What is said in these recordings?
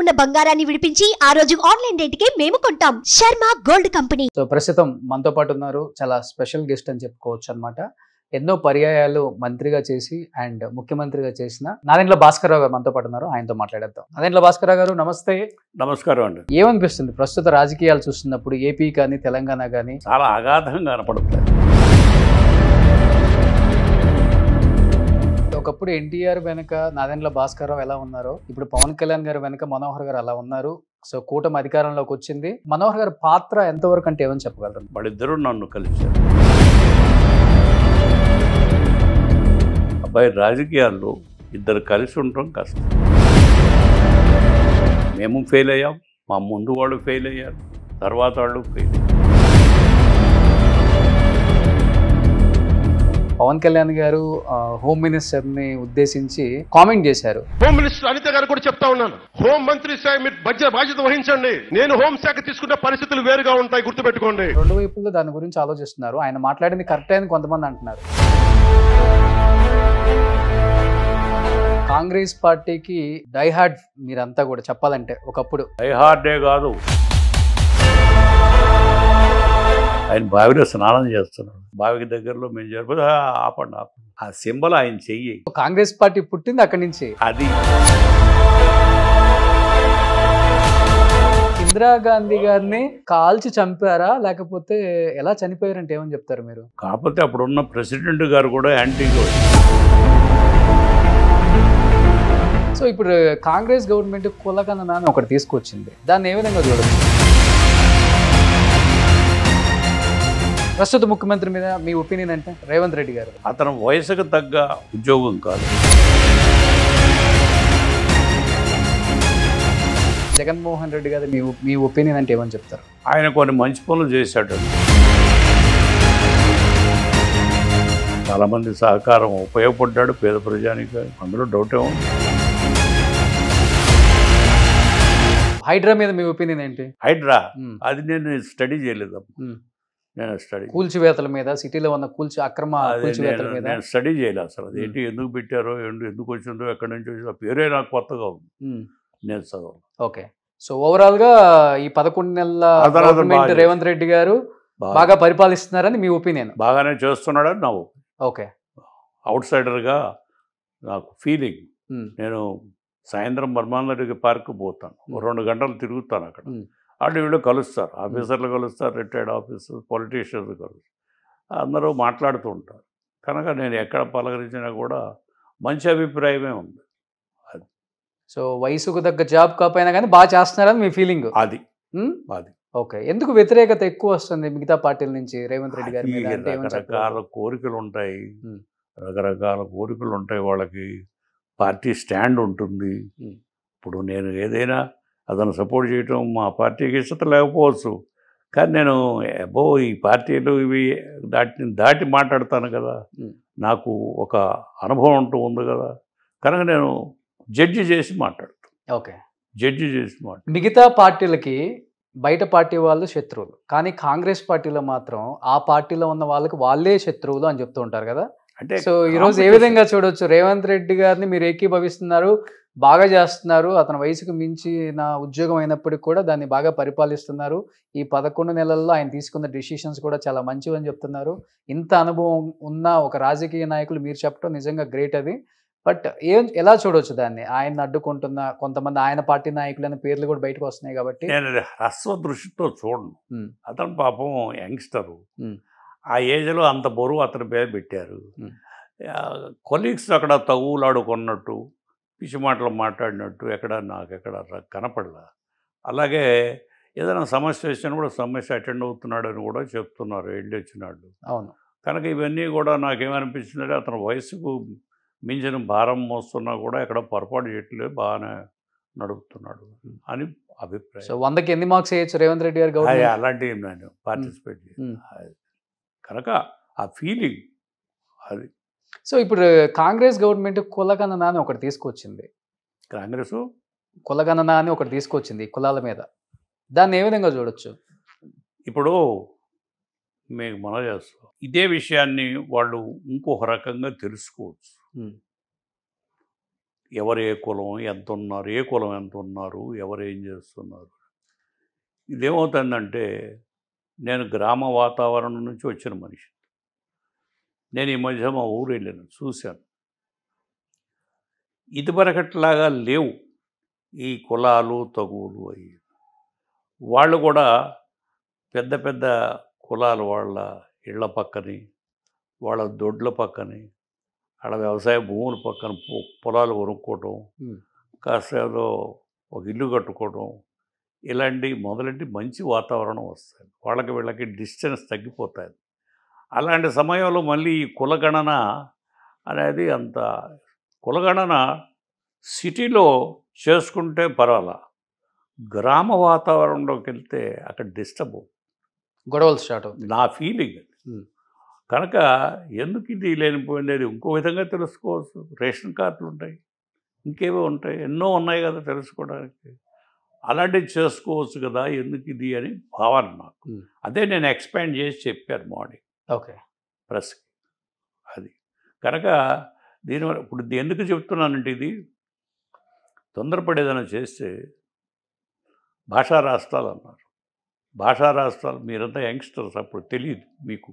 ఉన్న బంగారాన్ని విడిపించి ఆ రోజు ఆన్లైన్ రేటుకే మేము కొంటాం శర్మ గోల్డ్ కంపెనీ సో ప్రస్తుతం మనతో పాటు ఉన్నారు చాలా స్పెషల్ గెస్ట్ అని చెప్పుకోవచ్చు అనమాట ఎన్నో పర్యాయాలు మంత్రిగా చేసి అండ్ ముఖ్యమంత్రిగా చేసిన నాదెంట్ల భాస్కర్ గారు మనతో పాటు ఉన్నారు ఆయనతో మాట్లాడేద్దాం నాదెంట్ల భాస్కర్రావు గారు నమస్తే నమస్కారం అండి ఏమనిపిస్తుంది ప్రస్తుత రాజకీయాలు చూస్తున్నప్పుడు ఏపీ కానీ తెలంగాణ కానీ చాలా అగాధంగా కనపడుతుంది ఒకప్పుడు ఎన్టీఆర్ వెనక నాదెండ్ల భాస్కర్ ఎలా ఉన్నారో ఇప్పుడు పవన్ కళ్యాణ్ గారు వెనక మనోహర్ గారు అలా ఉన్నారు సో కూటమి అధికారంలోకి వచ్చింది మనోహర్ గారి పాత్ర ఎంతవరకు అంటే ఏమని చెప్పగలరు వాళ్ళిద్దరూ నన్ను కలిశారు అబ్బాయి రాజకీయాల్లో ఇద్దరు కలిసి ఉండటం కష్టం మేము ఫెయిల్ అయ్యాం మా ముందు వాళ్ళు ఫెయిల్ అయ్యారు తర్వాత వాళ్ళు ఫెయిల్ పవన్ కళ్యాణ్ గారు హోమ్ మినిస్టర్ ని ఉద్దేశించి కామెంట్ చేశారు హోమ్ మినిస్టర్ అనిత గారు కూడా చెప్తా ఉన్నాను హోం మంత్రి మీరు బాధ్యత వహించండి నేను హోమ్ శాఖ తీసుకున్న పరిస్థితులు వేరుగా ఉంటాయి గుర్తుపెట్టుకోండి రెండు వైపుల్లో దాని గురించి ఆలోచిస్తున్నారు ఆయన మాట్లాడింది కరెక్ట్ అని కొంతమంది అంటున్నారు కాంగ్రెస్ పార్టీకి డైహార్డ్ మీరంతా కూడా చెప్పాలంటే ఒకప్పుడు డైహార్డే కాదు ఆయన బావిలో స్నానం చేస్తున్నాడు బావికి దగ్గరలో మేము చేరిపోతే ఆపండి ఆపండి ఆ సింబల్ ఆయన చెయ్యి కాంగ్రెస్ పార్టీ పుట్టింది అక్కడి నుంచి అది ఇందిరాగాంధీ గారిని కాల్చి చంపారా లేకపోతే ఎలా చనిపోయారంటే ఏమని చెప్తారు మీరు కాకపోతే అప్పుడు ఉన్న ప్రెసిడెంట్ గారు కూడా యాంటీ సో ఇప్పుడు కాంగ్రెస్ గవర్నమెంట్ కులకందనాన్ని ఒకటి తీసుకొచ్చింది దాన్ని ఏ విధంగా చూడండి ప్రస్తుత ముఖ్యమంత్రి మీద మీ ఒపీనియన్ అంటే రేవంత్ రెడ్డి గారు అతను వయసుకు తగ్గ ఉద్యోగం కాదు జగన్మోహన్ రెడ్డి గారు మీ మీ ఒపీనియన్ అంటే ఏమని చెప్తారు ఆయన కొన్ని మంచి పనులు చేశాడు చాలామంది సహకారం ఉపయోగపడ్డాడు పేద ప్రజానికి అందులో డౌట్ ఉంది హైడ్రా మీద మీ ఒపీనియన్ ఏంటి హైడ్రా అది నేను స్టడీ చేయలేదు నేను స్టడీ కూల్చివేతల మీద సిటీలో ఉన్న కూల్చి అక్రమ కూల్చివేతల మీద నేను స్టడీ చేయాలి అసలు అది ఏంటి ఎందుకు పెట్టారో ఎందుకు వచ్చిందో ఎక్కడి నుంచి వచ్చిందో పేరే నాకు కొత్తగా ఉంది నేను చదవ ఓకే సో ఓవరాల్ గా ఈ పదకొండు నెలల గవర్నమెంట్ రేవంత్ రెడ్డి గారు బాగా పరిపాలిస్తున్నారని మీ ఒపీనియన్ బాగానే చేస్తున్నాడని నా ఓకే అవుట్ సైడర్గా నాకు ఫీలింగ్ నేను సాయంత్రం మర్మాన్ రెడ్డికి పార్క్ పోతాను రెండు గంటలు తిరుగుతాను అక్కడ వాళ్ళు వీళ్ళు కలుస్తారు ఆఫీసర్లు కలుస్తారు రిటైర్డ్ ఆఫీసర్స్ పొలిటీషియన్స్ కలుస్తారు అందరూ మాట్లాడుతూ ఉంటారు కనుక నేను ఎక్కడ పలకరించినా కూడా మంచి అభిప్రాయమే ఉంది అది సో వయసుకు తగ్గ జాబ్ కాపోయినా కానీ బాగా చేస్తున్నారని మీ ఫీలింగ్ అది అది ఓకే ఎందుకు వ్యతిరేకత ఎక్కువ వస్తుంది మిగతా పార్టీల నుంచి రేవంత్ రెడ్డి గారి రకరకాల కోరికలు ఉంటాయి రకరకాల కోరికలు ఉంటాయి వాళ్ళకి పార్టీ స్టాండ్ ఉంటుంది ఇప్పుడు నేను ఏదైనా అతను సపోర్ట్ చేయటం మా పార్టీకి ఇష్టత లేకపోవచ్చు కానీ నేను అబ్బో ఈ పార్టీలు ఇవి దాటి దాటి మాట్లాడతాను కదా నాకు ఒక అనుభవం అంటూ ఉంది కదా కనుక నేను జడ్జి చేసి మాట్లాడుతాను ఓకే జడ్జి చేసి మాట్లాడు మిగతా పార్టీలకి బయట పార్టీ వాళ్ళు శత్రువులు కానీ కాంగ్రెస్ పార్టీలో మాత్రం ఆ పార్టీలో ఉన్న వాళ్ళకి వాళ్ళే శత్రువులు అని చెప్తూ ఉంటారు కదా అంటే సో ఈరోజు ఏ విధంగా చూడవచ్చు రేవంత్ రెడ్డి గారిని మీరు ఏకీభవిస్తున్నారు బాగా చేస్తున్నారు అతని వయసుకు మించి నా ఉద్యోగం అయినప్పటికీ కూడా దాన్ని బాగా పరిపాలిస్తున్నారు ఈ పదకొండు నెలల్లో ఆయన తీసుకున్న డిసిషన్స్ కూడా చాలా మంచివని చెప్తున్నారు ఇంత అనుభవం ఉన్న ఒక రాజకీయ నాయకులు మీరు చెప్పడం నిజంగా గ్రేట్ అది బట్ ఏం ఎలా చూడొచ్చు దాన్ని ఆయన అడ్డుకుంటున్న కొంతమంది ఆయన పార్టీ నాయకులు అనే పేర్లు కూడా బయటకు వస్తున్నాయి కాబట్టి నేను హ్రస్వ దృష్టితో చూడను అతను పాపం యంగ్స్టరు ఆ ఏజ్లో అంత బరువు అతని పేరు పెట్టారు కొలీగ్స్ అక్కడ తగువులాడుకున్నట్టు పిచ్చి మాటలు మాట్లాడినట్టు ఎక్కడ నాకు ఎక్కడ కనపడలా అలాగే ఏదైనా సమస్య వచ్చినా కూడా సమస్య అటెండ్ అవుతున్నాడని కూడా చెప్తున్నారు వెళ్ళి వచ్చినాడు అవును కనుక ఇవన్నీ కూడా నాకేమనిపించిందంటే అతను వయసుకు మించిన భారం మోస్తున్నా కూడా ఎక్కడ పొరపాటు చేయట్లేదు బాగానే నడుపుతున్నాడు అని అభిప్రాయం సో వందకి ఎన్ని మార్క్స్ వేయచ్చు రేవంత్ రెడ్డి గారు అలాంటివి నేను పార్టిసిపేట్ కనుక ఆ ఫీలింగ్ అది సో ఇప్పుడు కాంగ్రెస్ గవర్నమెంట్ కులగణన అని ఒకటి తీసుకొచ్చింది కాంగ్రెస్ కులగణన అని ఒకటి తీసుకొచ్చింది కులాల మీద దాన్ని ఏ విధంగా చూడొచ్చు ఇప్పుడు మేము మన చేస్తాం ఇదే విషయాన్ని వాళ్ళు ఇంకొక రకంగా తెలుసుకోవచ్చు ఎవరు ఏ కులం ఎంత ఉన్నారు ఏ కులం ఎంత ఉన్నారు ఎవరు ఏం చేస్తున్నారు ఇదేమవుతుందంటే నేను గ్రామ వాతావరణం నుంచి వచ్చిన మనిషి నేను ఈ మధ్య మా ఊరు వెళ్ళాను చూశాను ఇదివరకట్లాగా లేవు ఈ కులాలు తగువులు అయ్యి వాళ్ళు కూడా పెద్ద పెద్ద కులాలు వాళ్ళ ఇళ్ల పక్కని వాళ్ళ దొడ్ల పక్కని వాళ్ళ వ్యవసాయ భూముల పక్కన పొలాలు కొనుక్కోవటం కాస్త ఒక ఇల్లు కట్టుకోవటం ఇలాంటి మొదలంటి మంచి వాతావరణం వస్తుంది వాళ్ళకి వీళ్ళకి డిస్టెన్స్ తగ్గిపోతాయి అలాంటి సమయంలో మళ్ళీ ఈ కులగణన అనేది అంత కులగణన సిటీలో చేసుకుంటే పర్వాలా గ్రామ వాతావరణంలోకి వెళ్తే అక్కడ డిస్టర్బ్ గొడవలు స్టార్ట్ అవుతుంది నా ఫీలింగ్ కనుక ఎందుకు ఇది లేనిపోయింది అది ఇంకో విధంగా తెలుసుకోవచ్చు రేషన్ కార్డులు ఉంటాయి ఇంకేవో ఉంటాయి ఎన్నో ఉన్నాయి కదా తెలుసుకోవడానికి అలాంటివి చేసుకోవచ్చు కదా ఎందుకు ఇది అని భావన నాకు అదే నేను ఎక్స్పాండ్ చేసి చెప్పాను మోడీ ఓకే ప్రెస్ అది కనుక దీనివల్ల ఇప్పుడు ఎందుకు చెప్తున్నానంటే ఇది తొందరపడేదైనా చేస్తే భాషా రాష్ట్రాలు అన్నారు భాషా రాష్ట్రాలు మీరంతా యంగ్స్టర్స్ అప్పుడు తెలియదు మీకు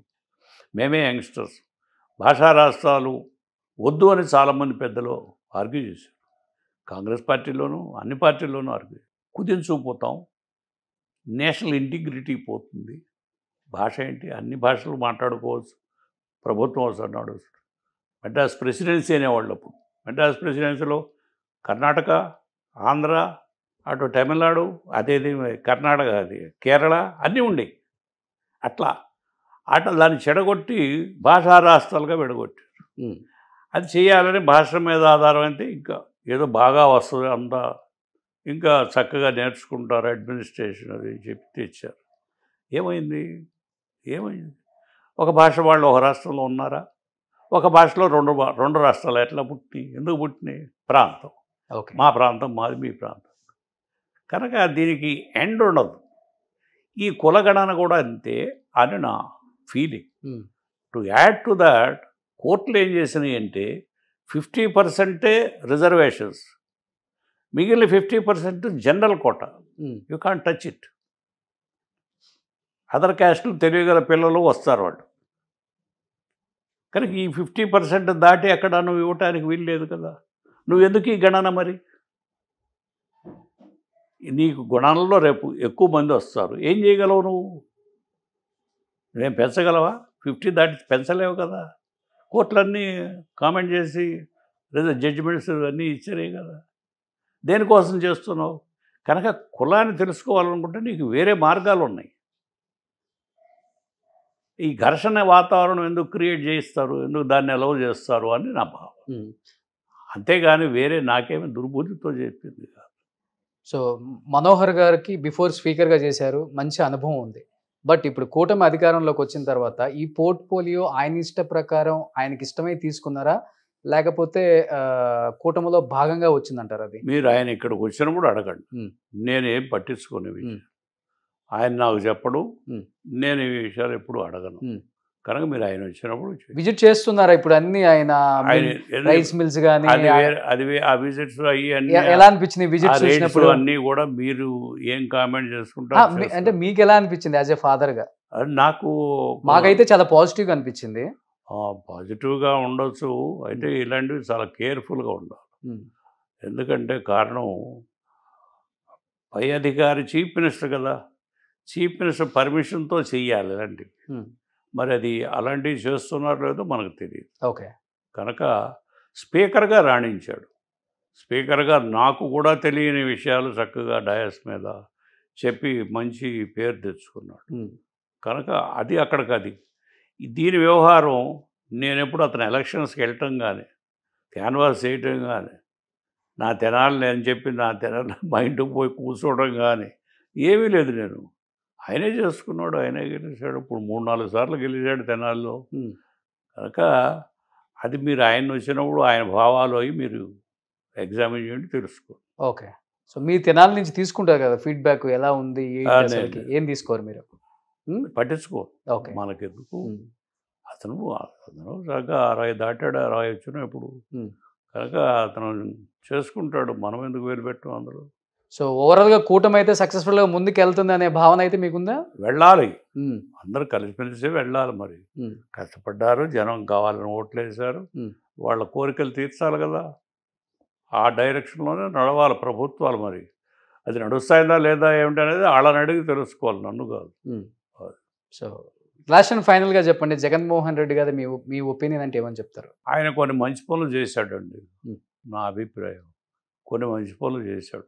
మేమే యంగ్స్టర్స్ భాషా రాష్ట్రాలు వద్దు అని చాలామంది పెద్దలు ఆర్గ్యూ చేశారు కాంగ్రెస్ పార్టీలోనూ అన్ని పార్టీల్లోనూ ఆర్గ్యూ కుదించుకుపోతాం నేషనల్ ఇంటిగ్రిటీ పోతుంది భాష ఏంటి అన్ని భాషలు మాట్లాడుకోవచ్చు ప్రభుత్వం అవసరం నడుస్తుంది మెడ్రాస్ ప్రెసిడెన్సీ అనేవాళ్ళు అప్పుడు మెడ్రాస్ ప్రెసిడెన్సీలో కర్ణాటక ఆంధ్ర అటు తమిళనాడు అదేది కర్ణాటక అది కేరళ అన్నీ ఉండే అట్లా అట్లా దాన్ని చెడగొట్టి భాషా రాష్ట్రాలుగా విడగొట్టారు అది చేయాలని భాష మీద ఆధారం అయితే ఇంకా ఏదో బాగా వస్తుంది అంతా ఇంకా చక్కగా నేర్చుకుంటారు అడ్మినిస్ట్రేషన్ అది చెప్పి తెచ్చారు ఏమైంది ఏమైంది ఒక భాష వాళ్ళు ఒక రాష్ట్రంలో ఉన్నారా ఒక భాషలో రెండు రెండు రాష్ట్రాలు ఎట్లా పుట్టి ఎందుకు పుట్టినాయి ప్రాంతం ఓకే మా ప్రాంతం మాది మీ ప్రాంతం కనుక దీనికి ఎండ్ ఉండదు ఈ కులగణన కూడా అంతే అని నా feeling to add to that కోర్టులు ఏం చేసినాయి అంటే ఫిఫ్టీ పర్సెంటే రిజర్వేషన్స్ మిగిలిన fifty percent general quota you can touch it other క్యాస్ట్లు తెలియగల పిల్లలు వస్తారు వాళ్ళు కనుక ఈ ఫిఫ్టీ పర్సెంట్ దాటి అక్కడ నువ్వు ఇవ్వటానికి వీల్లేదు కదా నువ్వు ఎందుకు ఈ గణన మరి నీకు గుణాలలో రేపు ఎక్కువ మంది వస్తారు ఏం చేయగలవు నువ్వు నేను పెంచగలవా ఫిఫ్టీ దాటి పెంచలేవు కదా కోర్టులన్నీ కామెంట్ చేసి లేదా జడ్జిమెంట్స్ అన్నీ ఇచ్చారే కదా దేనికోసం చేస్తున్నావు కనుక కులాన్ని తెలుసుకోవాలనుకుంటే నీకు వేరే మార్గాలు ఉన్నాయి ఈ ఘర్షణ వాతావరణం ఎందుకు క్రియేట్ చేయిస్తారు ఎందుకు దాన్ని అలవ్ చేస్తారు అని నా భావం అంతేగాని వేరే నాకేమి దుర్బుద్ధితో చెప్పింది కాదు సో మనోహర్ గారికి బిఫోర్ స్పీకర్గా చేశారు మంచి అనుభవం ఉంది బట్ ఇప్పుడు కూటమి అధికారంలోకి వచ్చిన తర్వాత ఈ పోర్ట్ఫోలియో ఆయన ఇష్ట ప్రకారం ఆయనకి ఇష్టమై తీసుకున్నారా లేకపోతే కూటమిలో భాగంగా వచ్చిందంటారు అది మీరు ఆయన ఇక్కడికి వచ్చినప్పుడు అడగండి నేనేం పట్టించుకునేవి ఆయన నాకు చెప్పడు నేను ఈ విషయాలు ఎప్పుడు అడగను కనుక మీరు ఆయన వచ్చినప్పుడు విజిట్ చేస్తున్నారా ఇప్పుడు అన్ని ఆయన రైస్ మిల్స్ కానీ అది ఆ విజిట్స్ అయ్యి ఎలా అనిపించింది విజిట్ చేసినప్పుడు అన్ని కూడా మీరు ఏం కామెంట్ చేసుకుంటారు అంటే మీకు ఎలా అనిపించింది యాజ్ ఏ ఫాదర్ గా నాకు మాకైతే చాలా పాజిటివ్ అనిపించింది పాజిటివ్గా ఉండొచ్చు అయితే ఇలాంటివి చాలా కేర్ఫుల్గా ఉండాలి ఎందుకంటే కారణం పై అధికారి చీఫ్ మినిస్టర్ కదా చీఫ్ మినిస్టర్ పర్మిషన్తో చేయాలి అలాంటివి మరి అది అలాంటివి చేస్తున్నారో లేదో మనకు తెలియదు ఓకే కనుక స్పీకర్గా రాణించాడు స్పీకర్గా నాకు కూడా తెలియని విషయాలు చక్కగా డయాస్ మీద చెప్పి మంచి పేరు తెచ్చుకున్నాడు కనుక అది అక్కడికి అది దీని వ్యవహారం నేను ఎప్పుడు అతను ఎలక్షన్స్కి వెళ్ళటం కానీ క్యాన్వాస్ చేయటం కానీ నా తెనాలి నేను చెప్పి నా తెనాలి మా ఇంటికి పోయి కూర్చోవడం కానీ ఏమీ లేదు నేను ఆయనే చేసుకున్నాడు ఆయనే గెలిచాడు ఇప్పుడు మూడు నాలుగు సార్లు గెలిచాడు తెనాల్లో కనుక అది మీరు ఆయన వచ్చినప్పుడు ఆయన భావాలు అయ్యి మీరు ఎగ్జామిన్ చేయండి తెలుసుకో ఓకే సో మీ తినాల నుంచి తీసుకుంటారు కదా ఫీడ్బ్యాక్ ఎలా ఉంది ఏం తీసుకోరు మీరు పట్టించుకో ఓకే మనకెందుకు అతను అతను చక్కగా అరవై దాటాడు అరవై వచ్చిన ఇప్పుడు కనుక అతను చేసుకుంటాడు మనం ఎందుకు వేలు పెట్టాం అందులో సో ఓవరాల్గా కూటమి అయితే సక్సెస్ఫుల్గా ముందుకు వెళ్తుంది అనే భావన అయితే మీకుందా వెళ్ళాలి కలిసి కలిసిమెలిసి వెళ్ళాలి మరి కష్టపడ్డారు జనం కావాలని ఓట్లు వేశారు వాళ్ళ కోరికలు తీర్చాలి కదా ఆ డైరెక్షన్లోనే నడవాలి ప్రభుత్వాలు మరి అది నడుస్తాయిందా లేదా ఏమిటి అనేది వాళ్ళని అడిగి తెలుసుకోవాలి నన్ను కాదు సో లాస్ట్ అండ్ ఫైనల్గా చెప్పండి జగన్మోహన్ రెడ్డి గారు మీ మీ ఒపీనియన్ అంటే ఏమని చెప్తారు ఆయన కొన్ని మంచి పనులు చేశాడండి నా అభిప్రాయం కొన్ని మంచి పనులు చేశాడు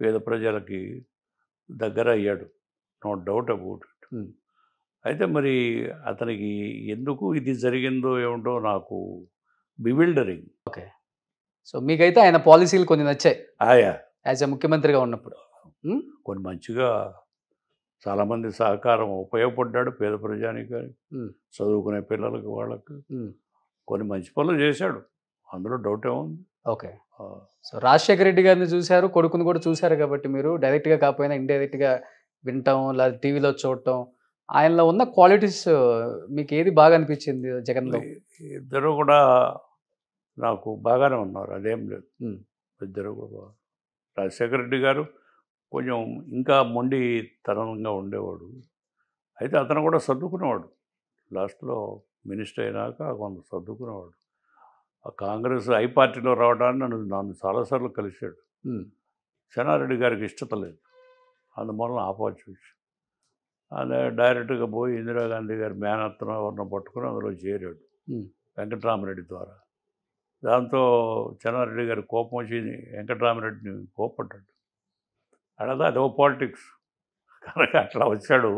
పేద ప్రజలకి దగ్గర అయ్యాడు నో డౌట్ అబౌట్ ఇట్ అయితే మరి అతనికి ఎందుకు ఇది జరిగిందో ఏమిటో నాకు బివిల్డరింగ్ ఓకే సో మీకైతే ఆయన పాలసీలు కొన్ని నచ్చాయి ఆయా యాజ్ ఎ ముఖ్యమంత్రిగా ఉన్నప్పుడు కొన్ని మంచిగా చాలామంది సహకారం ఉపయోగపడ్డాడు పేద ప్రజానికి చదువుకునే పిల్లలకి వాళ్ళకి కొన్ని మంచి పనులు చేశాడు అందులో డౌట్ ఏముంది ఓకే సో రాజశేఖర రెడ్డి గారిని చూశారు కొడుకుని కూడా చూశారు కాబట్టి మీరు డైరెక్ట్గా కాకపోయినా ఇండైరెక్ట్గా వినటం లేదా టీవీలో చూడటం ఆయనలో ఉన్న క్వాలిటీస్ మీకు ఏది బాగా అనిపించింది జగన్ ఇద్దరు కూడా నాకు బాగానే ఉన్నారు అదేం లేదు ఇద్దరు కూడా రాజశేఖర రెడ్డి గారు కొంచెం ఇంకా మొండి తరంగా ఉండేవాడు అయితే అతను కూడా సర్దుకునేవాడు లాస్ట్లో మినిస్టర్ అయినాక కొంత సర్దుకునేవాడు కాంగ్రెస్ ఐ పార్టీలో రావడానికి నన్ను నన్ను చాలాసార్లు కలిశాడు చెన్నారెడ్డి గారికి ఇష్టత లేదు అందువలన ఆపవచ్చు అదే డైరెక్ట్గా పోయి ఇందిరాగాంధీ గారి మేనత్తన ఎవరినో పట్టుకుని అందులో చేరాడు వెంకటరామరెడ్డి ద్వారా దాంతో చెన్నారెడ్డి గారి కోపం వచ్చి వెంకటరామరెడ్డిని కోపడ్డాడు అడగదా అదో పాలిటిక్స్ కనుక అట్లా వచ్చాడు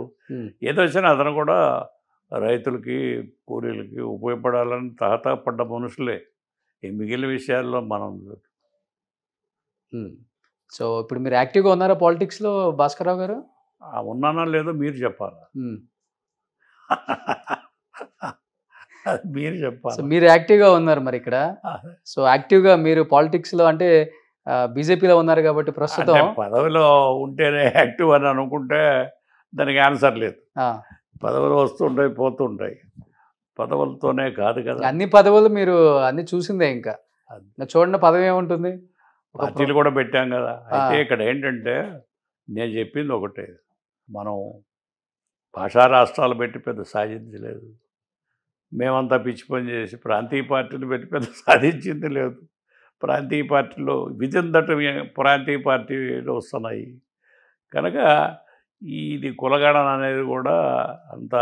ఏదో వచ్చినా అతను కూడా రైతులకి కూలీలకి ఉపయోగపడాలని తహతా పడ్డ మనుషులే ఈ మిగిలిన విషయాల్లో మనం సో ఇప్పుడు మీరు యాక్టివ్గా ఉన్నారా పాలిటిక్స్లో భాస్కర్రావు గారు ఉన్నానా లేదో మీరు చెప్పాలి మీరు చెప్పాలి మీరు యాక్టివ్గా ఉన్నారు మరి ఇక్కడ సో యాక్టివ్గా మీరు పాలిటిక్స్లో అంటే బీజేపీలో ఉన్నారు కాబట్టి ప్రస్తుతం పదవిలో ఉంటేనే యాక్టివ్ అని అనుకుంటే దానికి ఆన్సర్ లేదు పదవులు వస్తుంటాయి పోతుంటాయి పదవులతోనే కాదు కదా అన్ని పదవులు మీరు అన్ని చూసిందే ఇంకా చూడండి పదవి ఏముంటుంది పార్టీలు కూడా పెట్టాం కదా అయితే ఇక్కడ ఏంటంటే నేను చెప్పింది ఒకటే మనం భాషా రాష్ట్రాలు పెట్టి పెద్ద సాధించలేదు మేమంతా పిచ్చి పని చేసి ప్రాంతీయ పార్టీలు పెట్టి పెద్ద సాధించింది లేదు ప్రాంతీయ పార్టీలో విజన్ దట్ ప్రాంతీయ పార్టీలు వస్తున్నాయి కనుక ఇది కులగణన అనేది కూడా అంత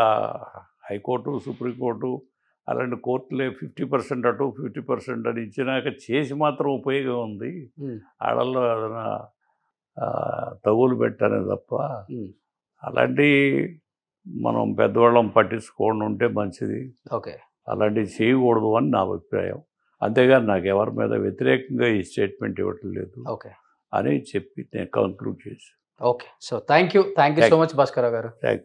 హైకోర్టు సుప్రీంకోర్టు అలాంటి కోర్టులే ఫిఫ్టీ పర్సెంట్ అటు ఫిఫ్టీ పర్సెంట్ అని ఇచ్చినాక చేసి మాత్రం ఉపయోగం ఉంది ఆడల్లో ఏదైనా తగులు పెట్టానే తప్ప అలాంటి మనం పెద్దవాళ్ళం పట్టించుకోండి ఉంటే మంచిది ఓకే అలాంటివి చేయకూడదు అని నా అభిప్రాయం అంతేగాని నాకు ఎవరి మీద వ్యతిరేకంగా ఈ స్టేట్మెంట్ ఇవ్వటం లేదు ఓకే అని చెప్పి నేను కంక్లూడ్ చేసి okay so thank you thank you so much Bhaskar గారు థ్యాంక్